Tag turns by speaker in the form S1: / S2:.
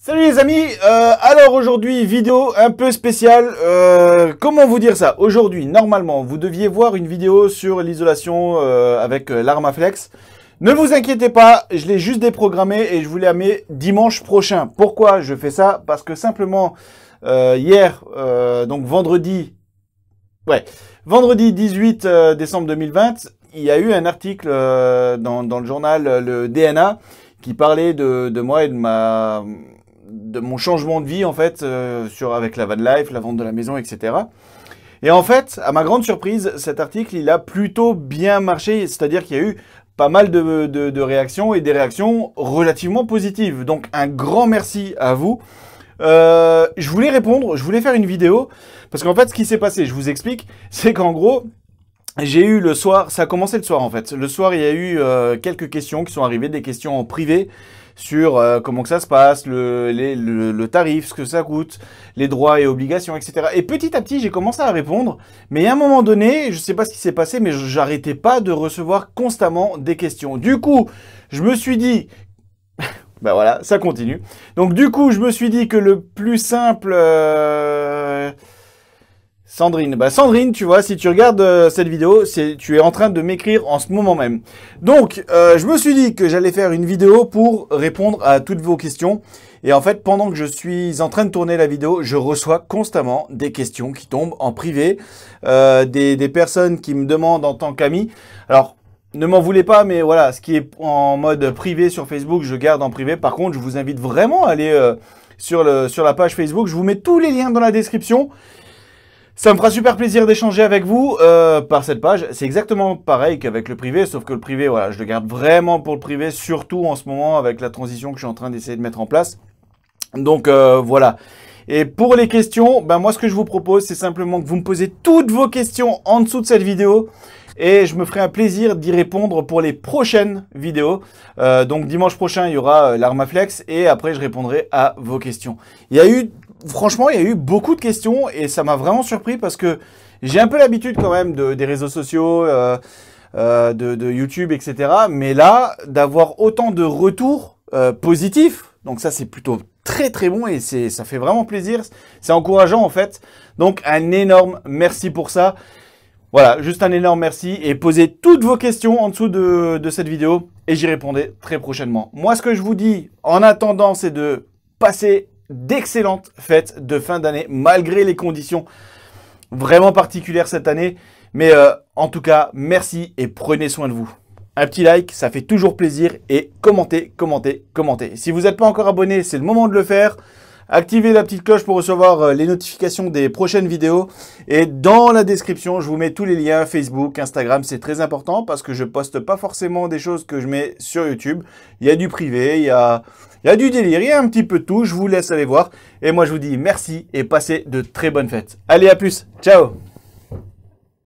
S1: Salut les amis, euh, alors aujourd'hui vidéo un peu spéciale, euh, comment vous dire ça Aujourd'hui normalement vous deviez voir une vidéo sur l'isolation euh, avec l'Armaflex. Ne vous inquiétez pas, je l'ai juste déprogrammé et je vous la mets dimanche prochain. Pourquoi je fais ça Parce que simplement hier, donc vendredi, ouais, vendredi 18 décembre 2020, il y a eu un article dans, le journal Le DNA qui parlait de, de moi et de ma de mon changement de vie en fait euh, sur avec la van life, la vente de la maison, etc. Et en fait, à ma grande surprise, cet article il a plutôt bien marché, c'est-à-dire qu'il y a eu pas mal de, réactions et des réactions relativement positives. Donc un grand merci à vous. Euh, je voulais répondre, je voulais faire une vidéo parce qu'en fait, ce qui s'est passé, je vous explique, c'est qu'en gros, j'ai eu le soir, ça a commencé le soir en fait. Le soir, il y a eu euh, quelques questions qui sont arrivées, des questions en privé sur euh, comment que ça se passe, le, le, tarif, ce que ça coûte, les droits et obligations, etc. Et petit à petit, j'ai commencé à répondre, mais à un moment donné, je ne sais pas ce qui s'est passé, mais j'arrêtais pas de recevoir constamment des questions. Du coup, je me suis dit ben voilà, ça continue. Donc du coup, je me suis dit que le plus simple euh, Sandrine. Bah Sandrine, tu vois, si tu regardes euh, cette vidéo, c'est tu es en train de m'écrire en ce moment même. Donc, euh, je me suis dit que j'allais faire une vidéo pour répondre à toutes vos questions. Et en fait, pendant que je suis en train de tourner la vidéo, je reçois constamment des questions qui tombent en privé, euh, des, personnes qui me demandent en tant qu'ami. Alors, ne m'en voulez pas, mais voilà, ce qui est en mode privé sur Facebook, je garde en privé. Par contre, je vous invite vraiment à aller sur, le, sur la page Facebook. Je vous mets tous les liens dans la description. Ça me fera super plaisir d'échanger avec vous euh, par cette page. C'est exactement pareil qu'avec le privé, sauf que le privé, voilà, je le garde vraiment pour le privé, surtout en ce moment avec la transition que je suis en train d'essayer de mettre en place. Donc euh, voilà. Et pour les questions, ben moi ce que je vous propose, c'est simplement que vous me posez toutes vos questions en dessous de cette vidéo et je me ferai un plaisir d'y répondre pour les prochaines vidéos. Euh, donc dimanche prochain, il y aura l'Armaflex. et après je répondrai à vos questions. Il y a eu franchement, il y a eu beaucoup de questions et ça m'a vraiment surpris parce que j'ai un peu l'habitude quand même de, des réseaux sociaux, euh, euh, de, YouTube, etc. Mais là, d'avoir autant de retours euh, positifs, donc ça c'est plutôt très très bon et c'est ça fait vraiment plaisir, c'est encourageant en fait. Donc un énorme merci pour ça. Voilà, juste un énorme merci et posez toutes vos questions en dessous de, de cette vidéo et j'y répondrai très prochainement. Moi ce que je vous dis en attendant c'est de passer d'excellentes fêtes de fin d'année, malgré les conditions vraiment particulières cette année. Mais euh, en tout cas, merci et prenez soin de vous. Un petit like, ça fait toujours plaisir et commentez, commentez, commentez. Si vous n'êtes pas encore abonné, c'est le moment de le faire. Activez la petite cloche pour recevoir euh, les notifications des prochaines vidéos. Et dans la description, je vous mets tous les liens Facebook, Instagram. C'est très important parce que je poste pas forcément des choses que je mets sur YouTube. Il y a du privé, il y a, il y a du délire, il y a un petit peu tout. Je vous laisse aller voir. Et moi, je vous dis merci et passez de très bonnes fêtes. Allez, à plus. Ciao